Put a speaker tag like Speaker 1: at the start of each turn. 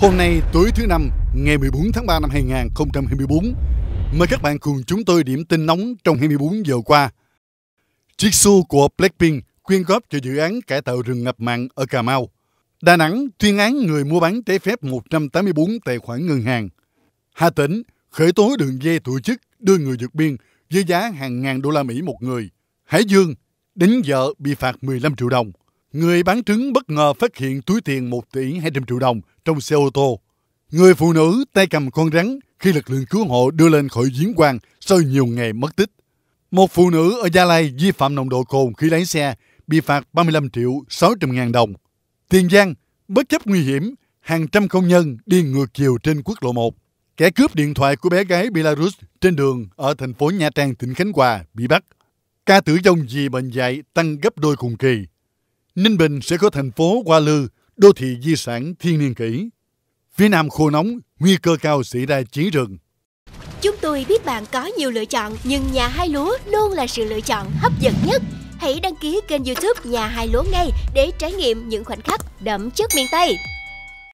Speaker 1: Hôm nay tối thứ năm, ngày 14 tháng 3 năm 2024, mời các bạn cùng chúng tôi điểm tin nóng trong 24 giờ qua. Chiếc xu của Blackpink quyên góp cho dự án cải tạo rừng ngập mặn ở Cà Mau. Đà Nẵng tuyên án người mua bán trái phép 184 tài khoản ngân hàng. Hà Tĩnh khởi tố đường dây tổ chức đưa người vượt biên với giá hàng ngàn đô la Mỹ một người. Hải Dương đánh vợ bị phạt 15 triệu đồng. Người bán trứng bất ngờ phát hiện túi tiền 1 tỷ 200 triệu đồng trong xe ô tô. Người phụ nữ tay cầm con rắn khi lực lượng cứu hộ đưa lên khỏi giếng quan sau nhiều ngày mất tích. Một phụ nữ ở Gia Lai vi phạm nồng độ cồn khi lái xe bị phạt 35 triệu 600 ngàn đồng. Tiền Giang, bất chấp nguy hiểm, hàng trăm công nhân đi ngược chiều trên quốc lộ 1. Kẻ cướp điện thoại của bé gái Belarus trên đường ở thành phố Nha Trang, tỉnh Khánh Hòa bị bắt. Ca tử vong vì bệnh dạy tăng gấp đôi cùng kỳ. Ninh Bình sẽ có thành phố Hoa Lư, đô thị di sản thiên niên kỷ. Phía Nam khô nóng, nguy cơ cao xảy ra cháy rừng.
Speaker 2: Chúng tôi biết bạn có nhiều lựa chọn, nhưng nhà hai lúa luôn là sự lựa chọn hấp dẫn nhất. Hãy đăng ký kênh youtube Nhà Hai Lúa ngay để trải nghiệm những khoảnh khắc đậm chất miền Tây.